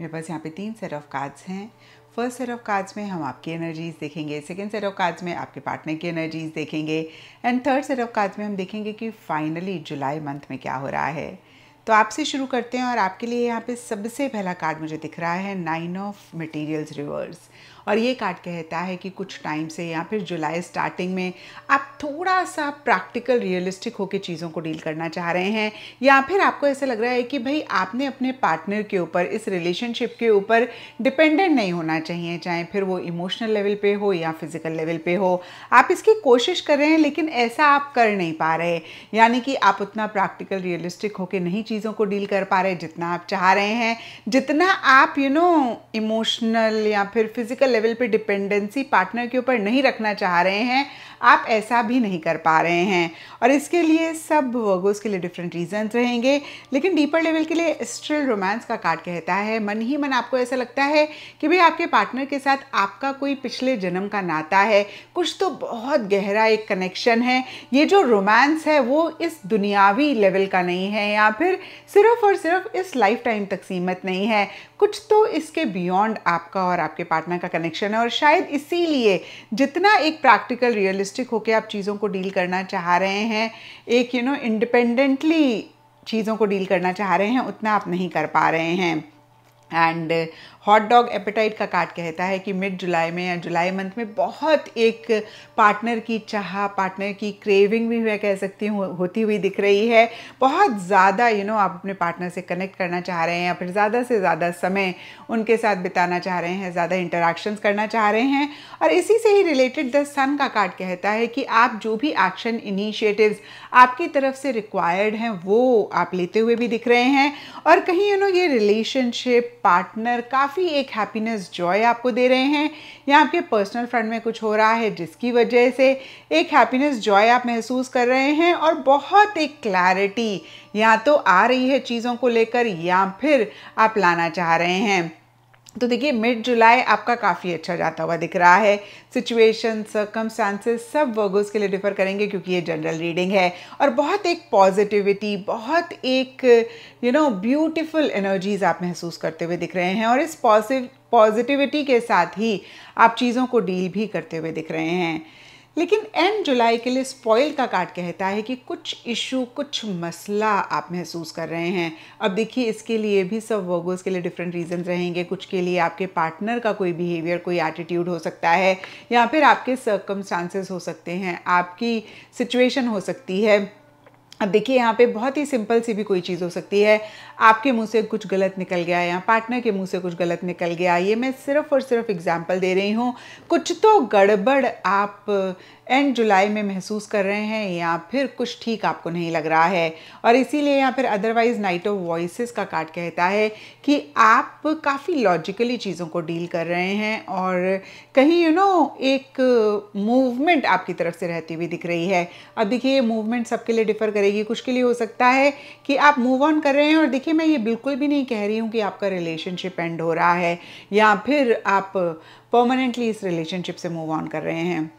मेरे पास यहाँ पे तीन सेट ऑफ कार्ड्स हैं फर्स्ट सेट ऑफ कार्ड्स में हम आपकी एनर्जीज देखेंगे सेकेंड सेट ऑफ कार्ड्स में आपके पार्टनर की एनर्जीज देखेंगे and third set of cards में हम देखेंगे कि फाइनली जुलाई मंथ में क्या हो रहा है तो आपसे शुरू करते हैं और आपके लिए यहाँ पे सबसे पहला कार्ड मुझे दिख रहा है नाइन ऑफ मटेरियल्स रिवर्स और ये कार्ड कहता है कि कुछ टाइम से या फिर जुलाई स्टार्टिंग में आप थोड़ा सा प्रैक्टिकल रियलिस्टिक होकर चीज़ों को डील करना चाह रहे हैं या फिर आपको ऐसा लग रहा है कि भाई आपने अपने पार्टनर के ऊपर इस रिलेशनशिप के ऊपर डिपेंडेंट नहीं होना चाहिए चाहे फिर वो इमोशनल लेवल पे हो या फिज़िकल लेवल पे हो आप इसकी कोशिश कर रहे हैं लेकिन ऐसा आप कर नहीं पा रहे यानी कि आप उतना प्रैक्टिकल रियलिस्टिक होकर नहीं चीज़ों को डील कर पा रहे जितना आप चाह रहे हैं जितना आप यू नो इमोशनल या फिर फिज़िकल लेवल पे डिपेंडेंसी पार्टनर के ऊपर नहीं रखना चाह रहे हैं आप ऐसा भी नहीं कर पा रहे हैं और इसके लिए सब वर्गोज़ के लिए डिफरेंट रीजंस रहेंगे लेकिन डीपर लेवल के लिए स्ट्रिल रोमांस का कार्ड कहता है मन ही मन आपको ऐसा लगता है कि भाई आपके पार्टनर के साथ आपका कोई पिछले जन्म का नाता है कुछ तो बहुत गहरा एक कनेक्शन है ये जो रोमांस है वो इस दुनियावी लेवल का नहीं है या फिर सिर्फ और सिर्फ इस लाइफ टाइम तक सीमित नहीं है कुछ तो इसके बियॉन्ड आपका और आपके पार्टनर का कनेक्शन है और शायद इसीलिए जितना एक प्रैक्टिकल रियल रियलिस्टिक होकर आप चीज़ों को डील करना चाह रहे हैं एक यू नो इंडिपेंडेंटली चीज़ों को डील करना चाह रहे हैं उतना आप नहीं कर पा रहे हैं एंड हॉट डॉग एपेटाइट का कार्ड कहता है कि मिड जुलाई में या जुलाई मंथ में बहुत एक पार्टनर की चाह पार्टनर की क्रेविंग भी मैं कह सकती हूँ होती हुई दिख रही है बहुत ज़्यादा यू नो आप अपने पार्टनर से कनेक्ट करना चाह रहे हैं या फिर ज़्यादा से ज़्यादा समय उनके साथ बिताना चाह रहे हैं ज़्यादा इंटरेक्शन करना चाह रहे हैं और इसी से ही रिलेटेड द सन का कार्ड कहता है कि आप जो भी एक्शन इनिशिएटिव आपकी तरफ से रिक्वायर्ड हैं वो आप लेते हुए भी दिख रहे हैं और कहीं यू नो ये रिलेशनशिप पार्टनर काफ़ी एक हैप्पीनेस जॉय आपको दे रहे हैं या आपके पर्सनल फ्रंट में कुछ हो रहा है जिसकी वजह से एक हैप्पीनेस जॉय आप महसूस कर रहे हैं और बहुत एक क्लैरिटी या तो आ रही है चीज़ों को लेकर या फिर आप लाना चाह रहे हैं तो देखिए मिड जुलाई आपका काफ़ी अच्छा जाता हुआ दिख रहा है सिचुएशन सर्कमस्टांसेस सब वर्गोज के लिए डिफर करेंगे क्योंकि ये जनरल रीडिंग है और बहुत एक पॉजिटिविटी बहुत एक यू नो ब्यूटीफुल एनर्जीज आप महसूस करते हुए दिख रहे हैं और इस पॉजिटिविटी के साथ ही आप चीज़ों को डील भी करते हुए दिख रहे हैं लेकिन एंड जुलाई के लिए स्पॉइल का कार्ड कहता है कि कुछ इशू कुछ मसला आप महसूस कर रहे हैं अब देखिए इसके लिए भी सब वर्गोज़ के लिए डिफरेंट रीजन रहेंगे कुछ के लिए आपके पार्टनर का कोई बिहेवियर कोई एटीट्यूड हो सकता है या फिर आपके सर्कमस्टांसेस हो सकते हैं आपकी सिचुएशन हो सकती है अब देखिए यहाँ पे बहुत ही सिंपल सी भी कोई चीज़ हो सकती है आपके मुंह से कुछ गलत निकल गया या पार्टनर के मुंह से कुछ गलत निकल गया ये मैं सिर्फ और सिर्फ एग्जांपल दे रही हूँ कुछ तो गड़बड़ आप एंड जुलाई में महसूस कर रहे हैं या फिर कुछ ठीक आपको नहीं लग रहा है और इसीलिए या फिर अदरवाइज़ नाइट ऑफ वॉइस का कार्ड कहता है कि आप काफ़ी लॉजिकली चीज़ों को डील कर रहे हैं और कहीं यू you नो know, एक मूवमेंट आपकी तरफ से रहती हुई दिख रही है अब देखिए ये मूवमेंट सबके लिए डिफ़र करें करेगी कुछ के लिए हो सकता है कि आप मूव ऑन कर रहे हैं और देखिए मैं ये बिल्कुल भी नहीं कह रही हूँ कि आपका रिलेशनशिप एंड हो रहा है या फिर आप परमानेंटली इस रिलेशनशिप से मूव ऑन कर रहे हैं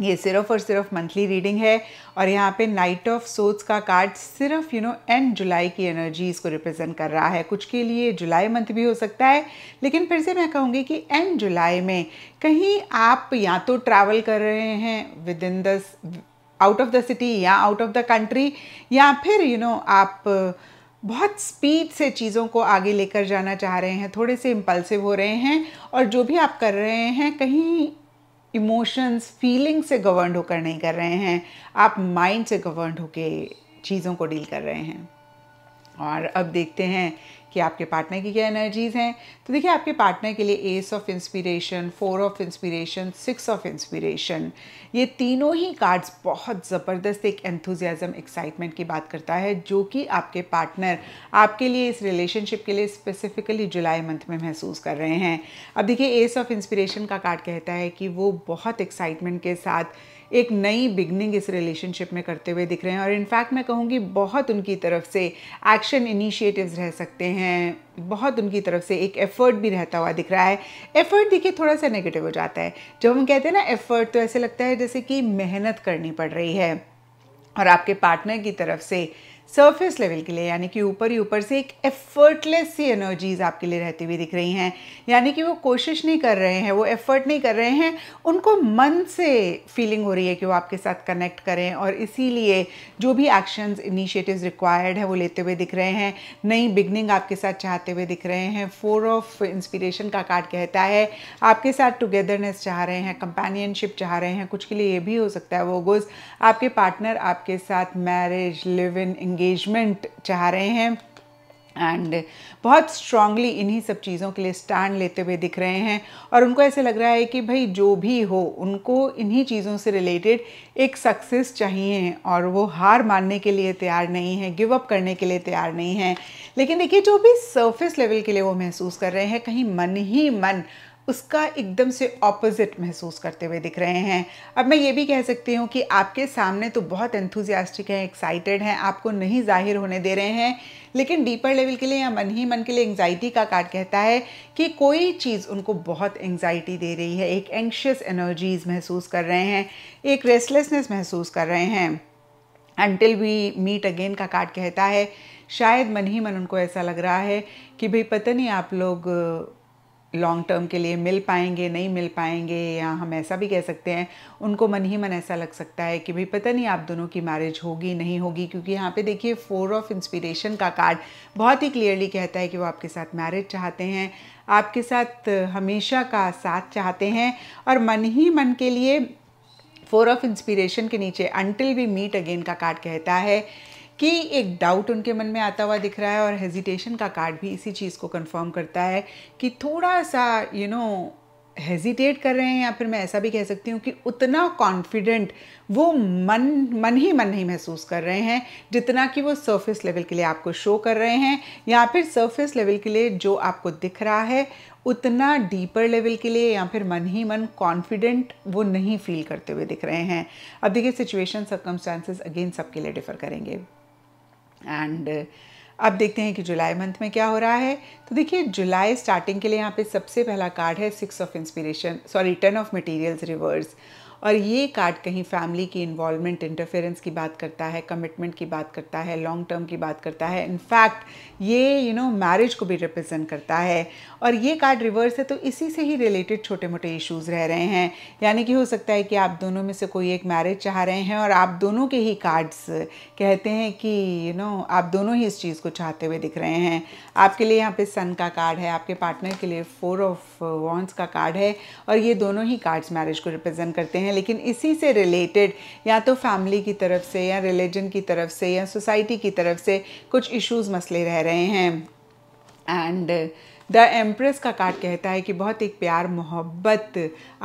ये सिर्फ और सिर्फ मंथली रीडिंग है और यहाँ पे नाइट ऑफ सोच का कार्ड सिर्फ यू नो एंड जुलाई की एनर्जी इसको रिप्रेजेंट कर रहा है कुछ के लिए जुलाई मंथ भी हो सकता है लेकिन फिर से मैं कहूँगी कि एंड जुलाई में कहीं आप या तो ट्रैवल कर रहे हैं विद इन दस आउट ऑफ द सिटी या आउट ऑफ द कंट्री या फिर यू you नो know, आप uh, बहुत स्पीड से चीज़ों को आगे लेकर जाना चाह रहे हैं थोड़े से इम्पल्सिव हो रहे हैं और जो भी आप कर रहे हैं कहीं इमोशंस फीलिंग से गवर्न होकर नहीं कर रहे हैं आप माइंड से गवर्न होकर चीज़ों को डील कर रहे हैं और अब देखते हैं कि आपके पार्टनर की क्या एनर्जीज़ हैं तो देखिए आपके पार्टनर के लिए ace of inspiration four of inspiration six of inspiration ये तीनों ही कार्ड्स बहुत ज़बरदस्त एक एंथुजियाज़म एक्साइटमेंट की बात करता है जो कि आपके पार्टनर आपके लिए इस रिलेशनशिप के लिए स्पेसिफिकली जुलाई मंथ में महसूस कर रहे हैं अब देखिए एस ऑफ इंस्पिरेशन का कार्ड कहता है कि वो बहुत एक्साइटमेंट के साथ एक नई बिगनिंग इस रिलेशनशिप में करते हुए दिख रहे हैं और इनफैक्ट मैं कहूँगी बहुत उनकी तरफ से एक्शन इनिशिएटिव्स रह सकते हैं बहुत उनकी तरफ से एक एफर्ट भी रहता हुआ दिख रहा है एफर्ट देखिए थोड़ा सा नेगेटिव हो जाता है जब हम कहते हैं ना एफर्ट तो ऐसे लगता है जैसे कि मेहनत करनी पड़ रही है और आपके पार्टनर की तरफ से सरफेस लेवल के लिए यानी कि ऊपर ही ऊपर से एक एफर्टलेस सी एनर्जीज़ आपके लिए रहती हुई दिख रही हैं यानी कि वो कोशिश नहीं कर रहे हैं वो एफर्ट नहीं कर रहे हैं उनको मन से फीलिंग हो रही है कि वो आपके साथ कनेक्ट करें और इसीलिए जो भी एक्शंस इनिशिएटिव्स रिक्वायर्ड है वो लेते हुए दिख रहे हैं नई बिगनिंग आपके साथ चाहते हुए दिख रहे हैं फोर ऑफ इंस्पिरेशन का कार्ड कहता है आपके साथ टुगेदरनेस चाह रहे हैं कंपेनियनशिप चाह रहे हैं कुछ के लिए ये भी हो सकता है वो गोज आपके पार्टनर आपके साथ मैरिज लिव इन एंगेजमेंट चाह रहे हैं एंड बहुत स्ट्रांगली इन्हीं सब चीज़ों के लिए स्टैंड लेते हुए दिख रहे हैं और उनको ऐसे लग रहा है कि भाई जो भी हो उनको इन्हीं चीज़ों से रिलेटेड एक सक्सेस चाहिए और वो हार मानने के लिए तैयार नहीं है गिव अप करने के लिए तैयार नहीं है लेकिन देखिए जो भी सरफेस लेवल के लिए वो महसूस कर रहे हैं कहीं मन ही मन उसका एकदम से ऑपोजिट महसूस करते हुए दिख रहे हैं अब मैं ये भी कह सकती हूँ कि आपके सामने तो बहुत एंथुजियास्टिक हैं एक्साइटेड हैं आपको नहीं जाहिर होने दे रहे हैं लेकिन डीपर लेवल के लिए या मन ही मन के लिए एंग्जाइटी का कार्ड कहता है कि कोई चीज़ उनको बहुत एंग्जाइटी दे रही है एक एंशियस एनर्जीज महसूस कर रहे हैं एक रेस्टलेसनेस महसूस कर रहे हैं अनटिल वी मीट अगेन का कार्ड कहता है शायद मन ही मन उनको ऐसा लग रहा है कि भाई पता नहीं आप लोग लॉन्ग टर्म के लिए मिल पाएंगे नहीं मिल पाएंगे या हम ऐसा भी कह सकते हैं उनको मन ही मन ऐसा लग सकता है कि भाई पता नहीं आप दोनों की मैरिज होगी नहीं होगी क्योंकि यहाँ पे देखिए फोर ऑफ इंस्पिरेशन का कार्ड बहुत ही क्लियरली कहता है कि वो आपके साथ मैरिज चाहते हैं आपके साथ हमेशा का साथ चाहते हैं और मन ही मन के लिए फोर ऑफ इंस्पिरेशन के नीचे अनटिल वी मीट अगेन का कार्ड कहता है कि एक डाउट उनके मन में आता हुआ दिख रहा है और हेजिटेशन का कार्ड भी इसी चीज़ को कंफर्म करता है कि थोड़ा सा यू नो हेजिटेट कर रहे हैं या फिर मैं ऐसा भी कह सकती हूँ कि उतना कॉन्फिडेंट वो मन मन ही मन नहीं महसूस कर रहे हैं जितना कि वो सरफेस लेवल के लिए आपको शो कर रहे हैं या फिर सरफेस लेवल के लिए जो आपको दिख रहा है उतना डीपर लेवल के लिए या फिर मन ही मन कॉन्फिडेंट वो नहीं फील करते हुए दिख रहे हैं अब देखिए सिचुएशन सर्कमस्टांसेस अगेन सबके लिए डिफ़र करेंगे एंड uh, अब देखते हैं कि जुलाई मंथ में क्या हो रहा है तो देखिए जुलाई स्टार्टिंग के लिए यहाँ पे सबसे पहला कार्ड है six of inspiration sorry ten of materials reverse और ये कार्ड कहीं फैमिली की इन्वॉलमेंट इंटरफेरेंस की बात करता है कमिटमेंट की बात करता है लॉन्ग टर्म की बात करता है इनफैक्ट ये यू नो मैरिज को भी रिप्रेजेंट करता है और ये कार्ड रिवर्स है तो इसी से ही रिलेटेड छोटे मोटे इशूज़ रह रहे हैं यानी कि हो सकता है कि आप दोनों में से कोई एक मैरिज चाह रहे हैं और आप दोनों के ही कार्ड्स कहते हैं कि यू नो आप दोनों ही इस चीज़ को चाहते हुए दिख रहे हैं आपके लिए यहाँ पे सन का कार्ड है आपके पार्टनर के लिए फोर ऑफ वॉन्स का कार्ड है और ये दोनों ही कार्ड्स मैरिज को रिप्रेजेंट करते हैं हैं लेकिन इसी से रिलेटेड या तो फैमिली की तरफ से या रिलीजन की तरफ से या सोसाइटी की तरफ से कुछ इश्यूज मसले रह रहे हैं एंड द एम्प्रेस का कार्ड कहता है कि बहुत एक प्यार मोहब्बत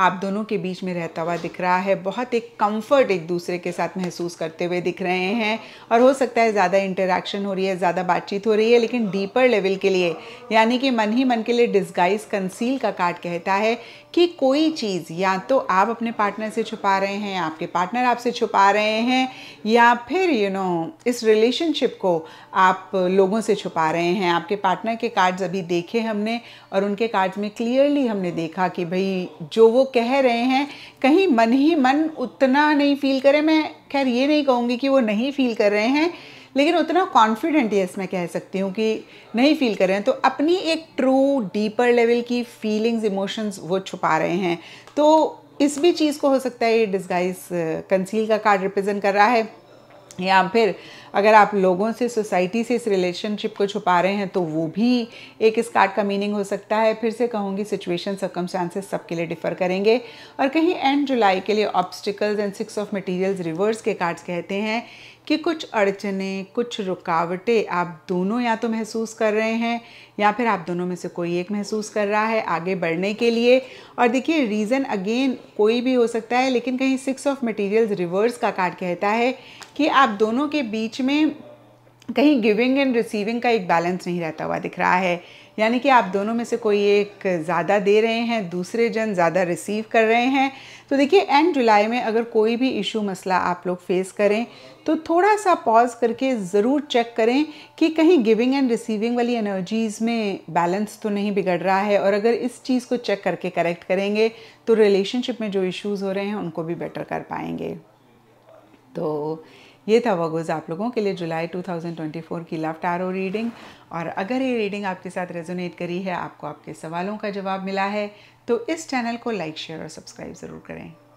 आप दोनों के बीच में रहता हुआ दिख रहा है बहुत एक कंफर्ट एक दूसरे के साथ महसूस करते हुए दिख रहे हैं और हो सकता है ज़्यादा इंटरेक्शन हो रही है ज़्यादा बातचीत हो रही है लेकिन डीपर लेवल के लिए यानी कि मन ही मन के लिए डिस्गाइज कंसील का कार्ड कहता है कि कोई चीज़ या तो आप अपने पार्टनर से छुपा रहे हैं आपके पार्टनर आपसे छुपा रहे हैं या फिर यू you नो know, इस रिलेशनशिप को आप लोगों से छुपा रहे हैं आपके पार्टनर के कार्ड्स अभी देखे हमने और उनके कार्ड्स में क्लियरली हमने देखा कि भाई जो वो कह रहे हैं कहीं मन ही मन उतना नहीं फील करें मैं खैर ये नहीं कहूँगी कि वो नहीं फील कर रहे हैं लेकिन उतना कॉन्फिडेंट यस मैं कह सकती हूँ कि नहीं फील कर रहे हैं तो अपनी एक ट्रू डीपर लेवल की फीलिंग्स इमोशंस वो छुपा रहे हैं तो इस भी चीज़ को हो सकता है ये डिस्गाइज कंसील का कार्ड रिप्रेजेंट कर रहा है या फिर अगर आप लोगों से सोसाइटी से इस रिलेशनशिप को छुपा रहे हैं तो वो भी एक इस कार्ड का मीनिंग हो सकता है फिर से कहूँगी सिचुएशन सर्कमस्टांसेस सबके लिए डिफर करेंगे और कहीं एंड जुलाई के लिए obstacles and six of materials reverse के कार्ड्स कहते हैं कि कुछ अड़चने कुछ रुकावटें आप दोनों या तो महसूस कर रहे हैं या फिर आप दोनों में से कोई एक महसूस कर रहा है आगे बढ़ने के लिए और देखिए रीज़न अगेन कोई भी हो सकता है लेकिन कहीं सिक्स ऑफ मटेरियल्स रिवर्स का कार्ड कहता है कि आप दोनों के बीच में कहीं गिविंग एंड रिसीविंग का एक बैलेंस नहीं रहता हुआ दिख रहा है यानी कि आप दोनों में से कोई एक ज़्यादा दे रहे हैं दूसरे जन ज़्यादा रिसीव कर रहे हैं तो देखिए एंड जुलाई में अगर कोई भी इशू मसला आप लोग फेस करें तो थोड़ा सा पॉज करके ज़रूर चेक करें कि कहीं गिविंग एंड रिसीविंग वाली एनर्जीज़ में बैलेंस तो नहीं बिगड़ रहा है और अगर इस चीज़ को चेक करके करेक्ट करेंगे तो रिलेशनशिप में जो इश्यूज़ हो रहे हैं उनको भी बेटर कर पाएंगे तो ये था वगोज आप लोगों के लिए जुलाई 2024 की लव टैरो रीडिंग और अगर ये रीडिंग आपके साथ रेजोनेट करी है आपको आपके सवालों का जवाब मिला है तो इस चैनल को लाइक शेयर और सब्सक्राइब ज़रूर करें